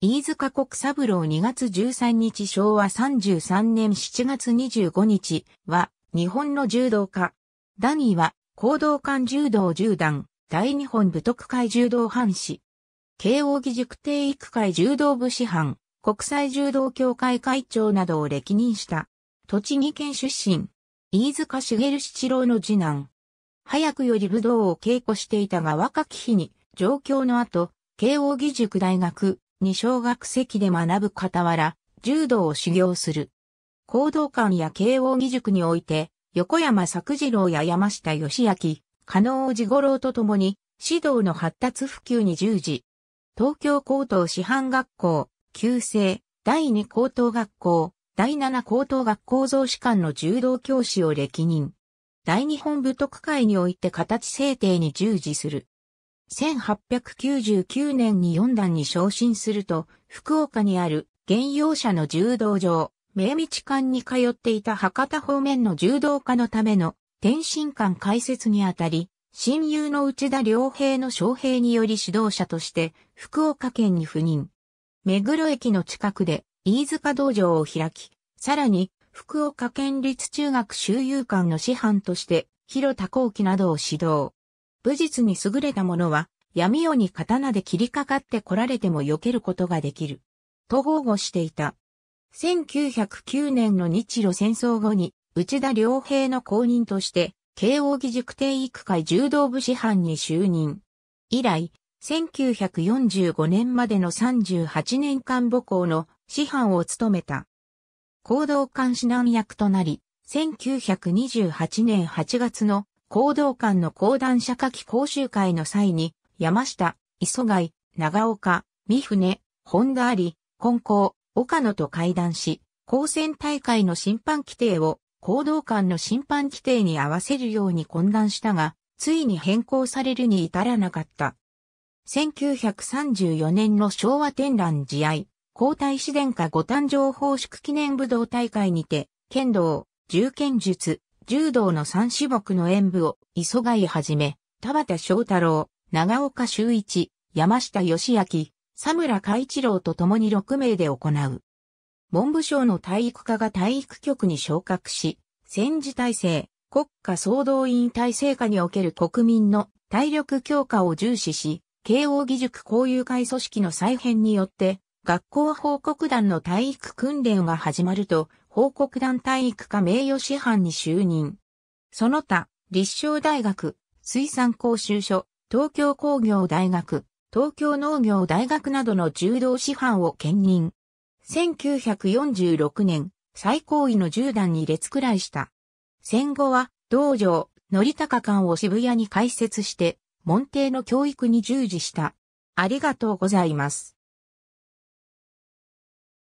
飯塚国三郎2月13日昭和33年7月25日は日本の柔道家。ダニーは行動館柔道十段大日本武徳会柔道藩士。慶応義塾帝育会柔道部師範、国際柔道協会会長などを歴任した。栃木県出身。飯塚茂七郎の次男。早くより武道を稽古していたが若き日に上京の後、慶応義塾大学、に小学籍で学ぶ傍ら、柔道を修行する。行動館や慶応義塾において、横山作次郎や山下義明、加納治五郎と共に、指導の発達普及に従事。東京高等師範学校、旧制、第二高等学校、第七高等学校増士官の柔道教師を歴任。大日本部特会において形制定に従事する。1899年に4段に昇進すると、福岡にある現用者の柔道場、明道館に通っていた博多方面の柔道家のための天津館開設にあたり、親友の内田良平の招聘により指導者として福岡県に赴任。目黒駅の近くで飯塚道場を開き、さらに福岡県立中学修遊館の師範として広田幸樹などを指導。武術に優れた者は、闇夜に刀で切りかかって来られても避けることができる。と豪語していた。1909年の日露戦争後に、内田良平の公認として、慶応義塾定育会柔道部師範に就任。以来、1945年までの38年間母校の師範を務めた。行動監視難役となり、1928年8月の行動館の講談社夏季講習会の際に、山下、磯貝、長岡、三船、本田あり、根光、岡野と会談し、高専大会の審判規定を、行動館の審判規定に合わせるように懇談したが、ついに変更されるに至らなかった。1934年の昭和天覧試合、皇太子殿下御誕生奉祝記念武道大会にて、剣道、銃剣術、柔道の三種目の演武を、磯貝はじめ、田畑翔太郎、長岡修一、山下義明、佐村海一郎と共に6名で行う。文部省の体育課が体育局に昇格し、戦時体制、国家総動員体制下における国民の体力強化を重視し、慶応義塾交友会組織の再編によって、学校報告団の体育訓練が始まると、報告団体育課名誉師範に就任。その他、立正大学、水産講習所、東京工業大学、東京農業大学などの柔道師範を兼任。1946年、最高位の10段に列くらいした。戦後は、道場、乗高館を渋谷に開設して、門弟の教育に従事した。ありがとうございます。